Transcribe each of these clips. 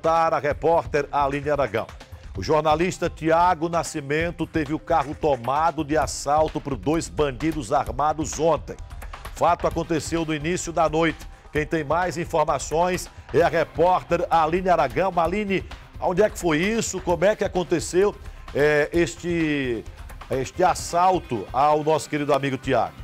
voltar a repórter Aline Aragão. O jornalista Tiago Nascimento teve o carro tomado de assalto por dois bandidos armados ontem. Fato aconteceu no início da noite. Quem tem mais informações é a repórter Aline Aragão. Aline, onde é que foi isso? Como é que aconteceu é, este, este assalto ao nosso querido amigo Tiago?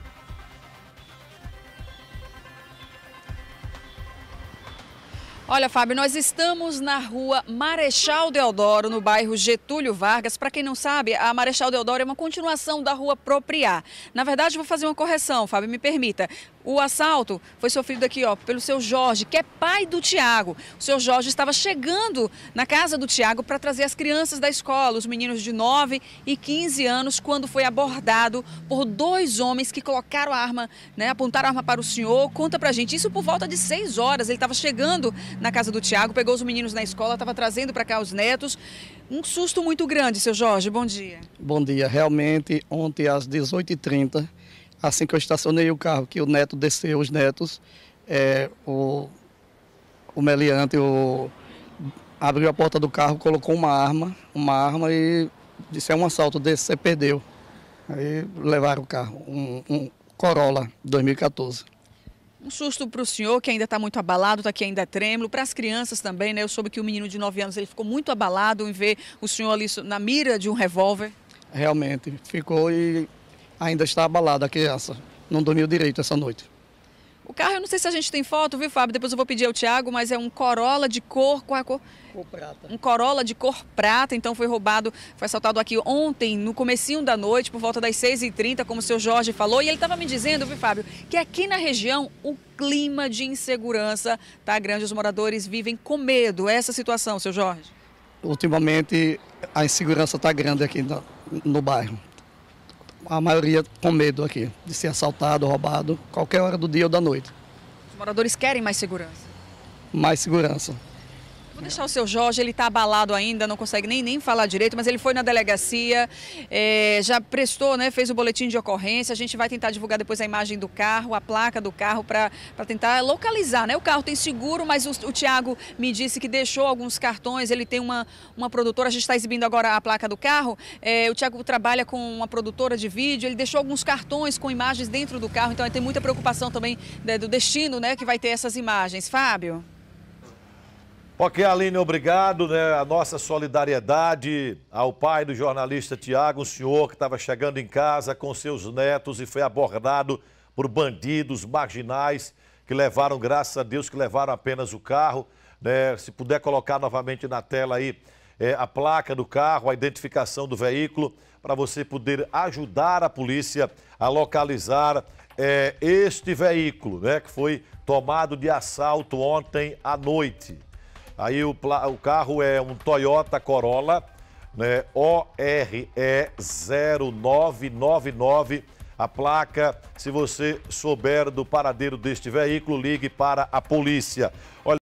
Olha, Fábio, nós estamos na rua Marechal Deodoro, no bairro Getúlio Vargas. Para quem não sabe, a Marechal Deodoro é uma continuação da rua Propriá. Na verdade, vou fazer uma correção, Fábio, me permita. O assalto foi sofrido aqui ó, pelo seu Jorge, que é pai do Tiago. O seu Jorge estava chegando na casa do Tiago para trazer as crianças da escola, os meninos de 9 e 15 anos, quando foi abordado por dois homens que colocaram a arma, né, apontaram a arma para o senhor. Conta pra gente, isso por volta de 6 horas, ele estava chegando na casa do Tiago, pegou os meninos na escola, estava trazendo para cá os netos. Um susto muito grande, seu Jorge. Bom dia. Bom dia. Realmente, ontem às 18h30, assim que eu estacionei o carro, que o neto desceu, os netos, é, o, o meliante o, abriu a porta do carro, colocou uma arma, uma arma e disse, é um assalto desse, você perdeu. Aí levaram o carro, um, um Corolla 2014. Um susto para o senhor, que ainda está muito abalado, está aqui ainda trêmulo. Para as crianças também, né? Eu soube que o menino de 9 anos ele ficou muito abalado em ver o senhor ali na mira de um revólver. Realmente, ficou e ainda está abalado a criança. Não dormiu direito essa noite. O carro, eu não sei se a gente tem foto, viu, Fábio? Depois eu vou pedir ao Tiago, mas é um Corolla de cor. Qual é a cor? Cor prata. Um Corolla de cor prata, então foi roubado, foi assaltado aqui ontem, no comecinho da noite, por volta das 6h30, como o seu Jorge falou. E ele estava me dizendo, viu, Fábio, que aqui na região o clima de insegurança tá grande. Os moradores vivem com medo. É essa situação, seu Jorge? Ultimamente a insegurança está grande aqui no, no bairro a maioria com medo aqui de ser assaltado, roubado, qualquer hora do dia ou da noite. Os moradores querem mais segurança? Mais segurança. Vou deixar o seu Jorge, ele está abalado ainda, não consegue nem, nem falar direito, mas ele foi na delegacia, é, já prestou, né, fez o boletim de ocorrência. A gente vai tentar divulgar depois a imagem do carro, a placa do carro, para tentar localizar. Né? O carro tem seguro, mas o, o Tiago me disse que deixou alguns cartões, ele tem uma, uma produtora, a gente está exibindo agora a placa do carro. É, o Tiago trabalha com uma produtora de vídeo, ele deixou alguns cartões com imagens dentro do carro, então tem muita preocupação também né, do destino né, que vai ter essas imagens. Fábio? Ok, Aline, obrigado. Né? A nossa solidariedade ao pai do jornalista Tiago, um senhor que estava chegando em casa com seus netos e foi abordado por bandidos marginais que levaram, graças a Deus, que levaram apenas o carro. Né? Se puder colocar novamente na tela aí é, a placa do carro, a identificação do veículo, para você poder ajudar a polícia a localizar é, este veículo, né? que foi tomado de assalto ontem à noite. Aí o, o carro é um Toyota Corolla, né? ORE 0999 a placa. Se você souber do paradeiro deste veículo, ligue para a polícia. Olha